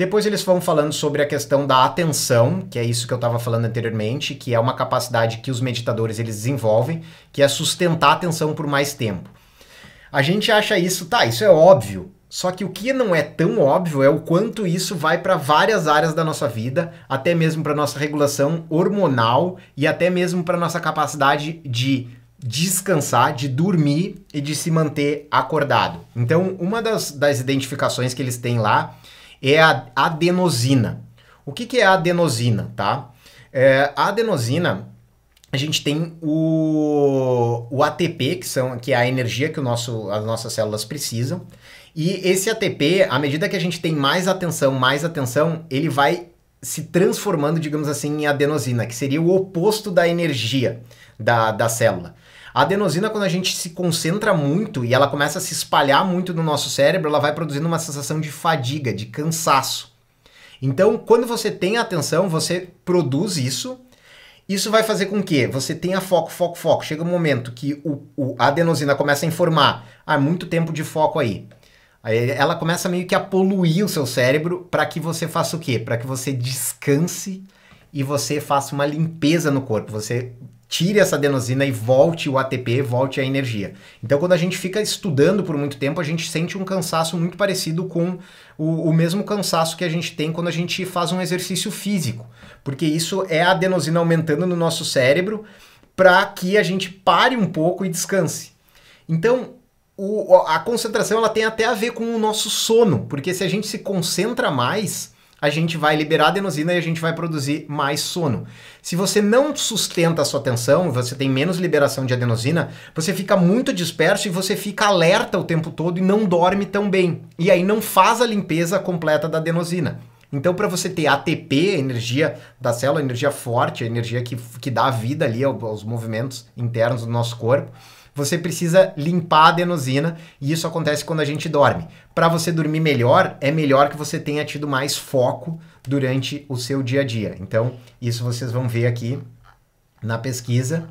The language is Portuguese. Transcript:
Depois eles vão falando sobre a questão da atenção, que é isso que eu estava falando anteriormente, que é uma capacidade que os meditadores eles desenvolvem, que é sustentar a atenção por mais tempo. A gente acha isso, tá, isso é óbvio. Só que o que não é tão óbvio é o quanto isso vai para várias áreas da nossa vida, até mesmo para nossa regulação hormonal e até mesmo para nossa capacidade de descansar, de dormir e de se manter acordado. Então, uma das, das identificações que eles têm lá é a adenosina. O que, que é a adenosina, tá? É, a adenosina, a gente tem o, o ATP, que, são, que é a energia que o nosso, as nossas células precisam. E esse ATP, à medida que a gente tem mais atenção, mais atenção, ele vai se transformando, digamos assim, em adenosina, que seria o oposto da energia da, da célula. A adenosina, quando a gente se concentra muito e ela começa a se espalhar muito no nosso cérebro, ela vai produzindo uma sensação de fadiga, de cansaço. Então, quando você tem atenção, você produz isso. Isso vai fazer com que você tenha foco, foco, foco. Chega um momento que o, o a adenosina começa a informar: há ah, muito tempo de foco aí. Aí ela começa meio que a poluir o seu cérebro para que você faça o quê? Para que você descanse e você faça uma limpeza no corpo. Você tire essa adenosina e volte o ATP, volte a energia. Então, quando a gente fica estudando por muito tempo, a gente sente um cansaço muito parecido com o, o mesmo cansaço que a gente tem quando a gente faz um exercício físico, porque isso é a adenosina aumentando no nosso cérebro para que a gente pare um pouco e descanse. Então, o, a concentração ela tem até a ver com o nosso sono, porque se a gente se concentra mais, a gente vai liberar adenosina e a gente vai produzir mais sono. Se você não sustenta a sua atenção, você tem menos liberação de adenosina, você fica muito disperso e você fica alerta o tempo todo e não dorme tão bem. E aí não faz a limpeza completa da adenosina. Então, para você ter ATP, energia da célula, energia forte, energia que, que dá vida ali aos movimentos internos do nosso corpo, você precisa limpar a adenosina e isso acontece quando a gente dorme. Para você dormir melhor, é melhor que você tenha tido mais foco durante o seu dia a dia. Então, isso vocês vão ver aqui na pesquisa.